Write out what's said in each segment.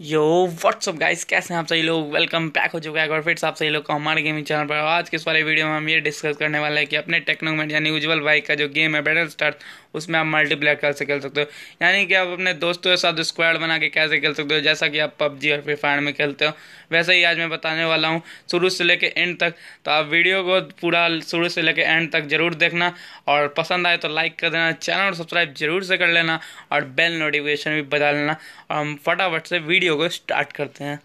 यो WhatsApp guys कैसे हैं आप सही लोग वेलकम बैक हो चुका है और फिर आप सही लोग का हमारे गेमिंग चैनल पर आज के इस वाले वीडियो में हम ये डिस्कस करने वाले हैं कि अपने टेक्नोमेंट यानी उज्जवल बाइक का जो गेम है बैटल स्टार्ट उसमें आप मल्टीप्लेयर कैसे खेल सकते हो यानी कि आप अपने दोस्तों के साथ स्क्वाड बना के कैसे खेल सकते हो जैसा कि आप पबजी और फ्री फायर में खेलते हो वैसे ही आज मैं बताने वाला हूँ शुरू से लेकर एंड तक तो आप वीडियो को पूरा शुरू से लेकर एंड तक जरूर देखना और पसंद आए तो लाइक कर देना चैनल और सब्सक्राइब जरूर से कर लेना और बेल नोटिफिकेशन भी बदल लेना और हम फटाफट से वीडियो वीडियो को स्टार्ट करते हैं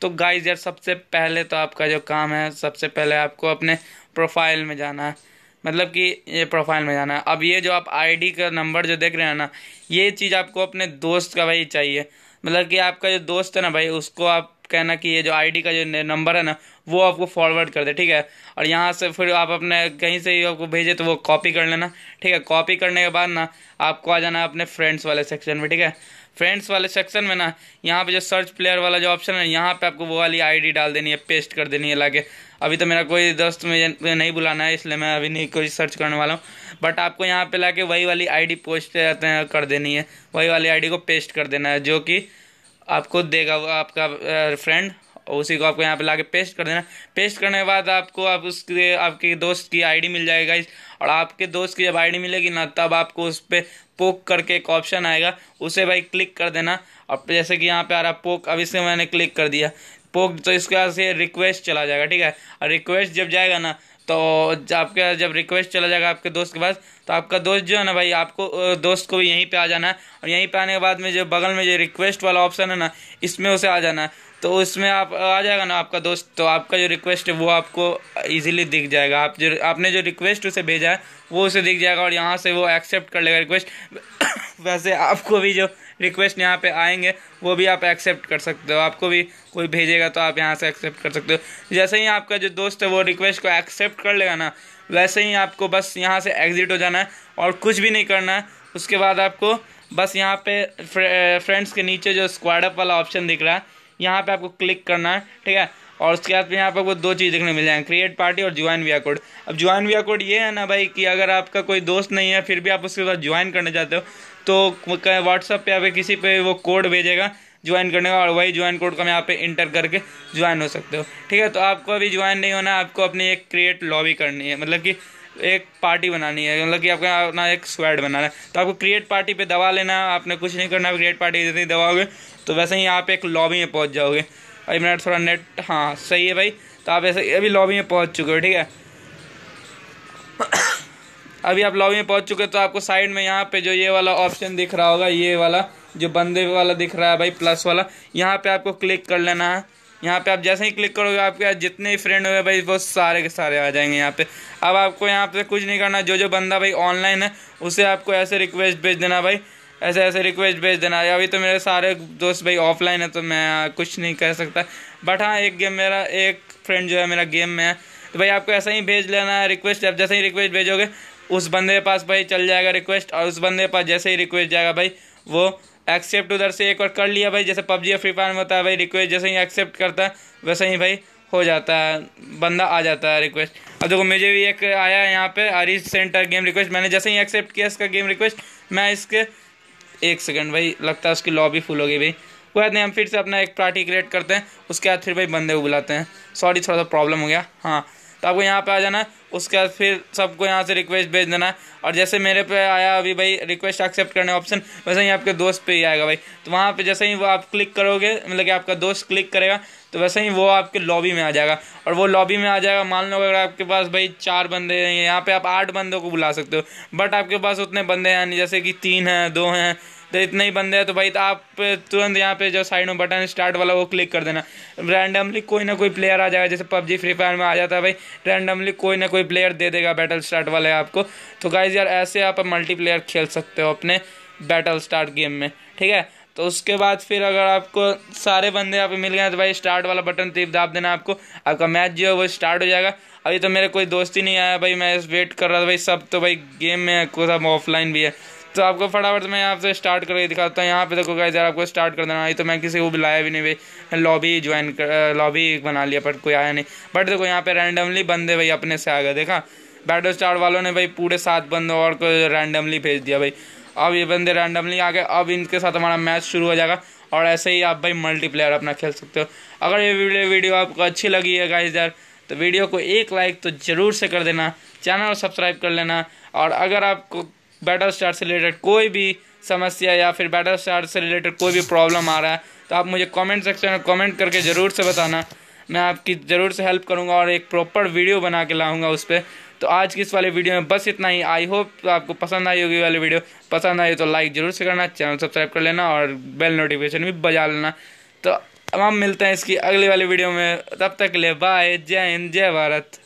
तो गाइज यार सबसे पहले तो आपका जो काम है सबसे पहले आपको अपने प्रोफाइल में जाना है मतलब कि ये प्रोफाइल में जाना है अब ये जो आप आईडी का नंबर जो देख रहे हैं ना ये चीज़ आपको अपने दोस्त का भाई चाहिए मतलब कि आपका जो दोस्त है ना भाई उसको आप कहना कि ये जो आईडी का जो नंबर है ना वो आपको फॉरवर्ड कर दे ठीक है और यहाँ से फिर आप अपने कहीं से ही आपको भेजे तो वो कॉपी कर लेना ठीक है कॉपी करने के बाद ना आपको आ जाना अपने फ्रेंड्स वाले सेक्शन में ठीक है फ्रेंड्स वाले सेक्शन में ना यहाँ पे जो सर्च प्लेयर वाला जो ऑप्शन है यहाँ पे आपको वो वाली आईडी डाल देनी है पेस्ट कर देनी है लाके अभी तो मेरा कोई दोस्त मुझे नहीं बुलाना है इसलिए मैं अभी नहीं कोई सर्च करने वाला हूँ बट आपको यहाँ पे लाके वही वाली आईडी पोस्ट कर देनी है वही वाली आईडी को पेस्ट कर देना है जो कि आपको देगा वो आपका फ्रेंड उसी को आपको यहाँ पे लाके पेस्ट कर देना पेस्ट करने के बाद आपको आप उसके आपके दोस्त की आईडी मिल जाएगा इस और आपके दोस्त की जब आईडी मिलेगी ना तब आपको उस पर पोक करके एक ऑप्शन आएगा उसे भाई क्लिक कर देना और जैसे कि यहाँ पे आ रहा पोक अब इसे मैंने क्लिक कर दिया पोक तो इसके बाद से रिक्वेस्ट चला जाएगा ठीक है और रिक्वेस्ट जब जाएगा ना तो आपका जब रिक्वेस्ट चला जाएगा आपके दोस्त के पास तो आपका दोस्त जो है ना भाई आपको दोस्त को भी यहीं पे आ जाना है और यहीं पे आने के बाद में जो बगल में जो रिक्वेस्ट वाला ऑप्शन है ना इसमें उसे आ जाना है तो उसमें आप आ जाएगा ना आपका दोस्त तो आपका जो रिक्वेस्ट है वो आपको इजीली दिख जाएगा आप जो आपने जो रिक्वेस्ट उसे भेजा है वो उसे दिख जाएगा और यहाँ से वो एक्सेप्ट कर लेगा रिक्वेस्ट वैसे आपको भी जो रिक्वेस्ट यहाँ पे आएंगे वो भी आप एक्सेप्ट कर सकते हो आपको भी कोई भेजेगा तो आप यहाँ से एक्सेप्ट कर सकते हो जैसे ही आपका जो दोस्त है वो रिक्वेस्ट को एक्सेप्ट कर लेगा ना वैसे ही आपको बस यहाँ से एग्ज़िट हो जाना है और कुछ भी नहीं करना है उसके बाद आपको बस यहाँ पे फ्रेंड्स के नीचे जो स्क्वाडअप वाला ऑप्शन दिख रहा है यहाँ पे आपको क्लिक करना है ठीक है और उसके बाद में यहाँ पर वो दो चीज़ देखने मिल जाएंगे क्रिएट पार्टी और ज्वाइन विया कोड अब ज्वाइन विया कोड ये है ना भाई कि अगर आपका कोई दोस्त नहीं है फिर भी आप उसके साथ ज्वाइन करने जाते हो तो व्हाट्सअप पे आप किसी पे वो कोड भेजेगा ज्वाइन करने का और वही ज्वाइन कोड का यहाँ पे इंटर करके ज्वाइन हो सकते हो ठीक है तो आपको अभी ज्वाइन नहीं होना आपको अपनी एक क्रिएट लॉबी करनी है मतलब कि एक पार्टी बनानी है मतलब कि आपको अपना एक स्क्वाड बनाना है तो आपको क्रिएट पार्टी पे दबा लेना आपने कुछ नहीं करना क्रिएट पार्टी जितनी दबाओगे तो वैसे ही आप एक लॉबी में पहुंच जाओगे अभी मिनट थोड़ा नेट हाँ सही है भाई तो आप ऐसे अभी लॉबी में पहुंच चुके हो ठीक है अभी आप लॉबी में पहुंच चुके हो तो आपको साइड में यहाँ पे जो ये वाला ऑप्शन दिख रहा होगा ये वाला जो बंदे वाला दिख रहा है भाई प्लस वाला यहाँ पे आपको क्लिक कर लेना है यहाँ पे आप जैसे ही क्लिक करोगे आपके यहाँ जितने भी फ्रेंड हुए भाई वो सारे के सारे आ जाएंगे यहाँ पे अब आपको यहाँ पे कुछ नहीं करना जो जो बंदा भाई ऑनलाइन है उसे आपको ऐसे रिक्वेस्ट भेज देना भाई ऐसे ऐसे रिक्वेस्ट भेज देना अभी तो मेरे सारे दोस्त भाई ऑफलाइन है तो मैं कुछ नहीं कह सकता बट हाँ एक गेम मेरा एक फ्रेंड जो है मेरा गेम में है तो भाई आपको ऐसे ही भेज लेना है रिक्वेस्ट आप जैसे ही रिक्वेस्ट भेजोगे उस बंदे के पास भाई चल जाएगा रिक्वेस्ट और उस बंदे के पास जैसे ही रिक्वेस्ट जाएगा भाई वो एक्सेप्ट उधर से एक बार कर लिया भाई जैसे पबजी या फ्री फायर में होता है भाई रिक्वेस्ट जैसे ही एक्सेप्ट करता है वैसे ही भाई हो जाता है बंदा आ जाता है रिक्वेस्ट अब देखो मुझे भी एक आया है यहाँ पे आरिज सेंटर गेम रिक्वेस्ट मैंने जैसे ही एक्सेप्ट किया इसका गेम रिक्वेस्ट मैं इसके एक सेकेंड भाई लगता है उसकी लॉबी फुल हो गई भाई कोई बात नहीं हम फिर से अपना एक पार्टी क्रिएट करते हैं उसके बाद फिर भाई बंदे को बुलाते हैं सॉरी थोड़ा सा प्रॉब्लम हो गया हाँ तो आपको यहाँ पे आ जाना है उसके बाद फिर सबको यहाँ से रिक्वेस्ट भेज देना है और जैसे मेरे पे आया अभी भाई रिक्वेस्ट एक्सेप्ट करने ऑप्शन वैसे ही आपके दोस्त पे ही आएगा भाई तो वहाँ पे जैसे ही वो आप क्लिक करोगे मतलब कि आपका दोस्त क्लिक करेगा तो वैसे ही वो आपके लॉबी में आ जाएगा और वो लॉबी में आ जाएगा मान लो अगर आपके पास भाई चार बंदे हैं यहाँ पर आप आठ बंदों को बुला सकते हो बट आपके पास उतने बंदे हैं जैसे कि तीन हैं दो हैं तो इतने ही बंदे हैं तो भाई तो आप तुरंत यहाँ पे जो साइड में बटन स्टार्ट वाला वो क्लिक कर देना रैंडमली कोई ना कोई प्लेयर आ जाएगा जैसे पबजी फ्री फायर में आ जाता है भाई रैंडमली कोई ना कोई प्लेयर दे देगा बैटल स्टार्ट वाले आपको तो गाइज यार ऐसे आप मल्टीप्लेयर खेल सकते हो अपने बैटल स्टार्ट गेम में ठीक है तो उसके बाद फिर अगर आपको सारे बंदे यहाँ पे मिल गए तो भाई स्टार्ट वाला बटन तीप दाप देना आपको आपका मैच जो है वो स्टार्ट हो जाएगा अभी तो मेरे कोई दोस्त ही नहीं आया भाई मैं वेट कर रहा था भाई सब तो भाई गेम में है सब ऑफलाइन भी है तो आपको फटाफट मैं आपसे स्टार्ट करके दिखाता हूँ यहाँ पे देखो गाइज यार आपको स्टार्ट कर देना आई तो मैं किसी को बुलाया भी नहीं भाई लॉबी ज्वाइन कर लॉबी बना लिया बट कोई आया नहीं बट देखो यहाँ पे रैंडमली बंदे भाई अपने से आ गए देखा बैटल स्टार वालों ने भाई पूरे सात बंदों और को रैंडमली भेज दिया भाई अब ये बंदे रैंडमली आ गए अब इनके साथ हमारा मैच शुरू हो जाएगा और ऐसे ही आप भाई मल्टीप्लेयर अपना खेल सकते हो अगर ये वीडियो आपको अच्छी लगी है गाइज यार तो वीडियो को एक लाइक तो ज़रूर से कर देना चैनल सब्सक्राइब कर लेना और अगर आपको बैटल स्टार से रिलेटेड कोई भी समस्या या फिर बैटल स्टार से रिलेटेड कोई भी प्रॉब्लम आ रहा है तो आप मुझे कमेंट सेक्शन में कमेंट करके ज़रूर से बताना मैं आपकी ज़रूर से हेल्प करूँगा और एक प्रॉपर वीडियो बना के लाऊँगा उस पर तो आज की इस वाले वीडियो में बस इतना ही आई होप तो आपको पसंद आई होगी वाली वीडियो पसंद आई तो लाइक ज़रूर से करना चैनल सब्सक्राइब कर लेना और बेल नोटिफिकेशन भी बजा लेना तो अब हम मिलते हैं इसकी अगली वाली वीडियो में तब तक के लिए बाय जय हिंद जय भारत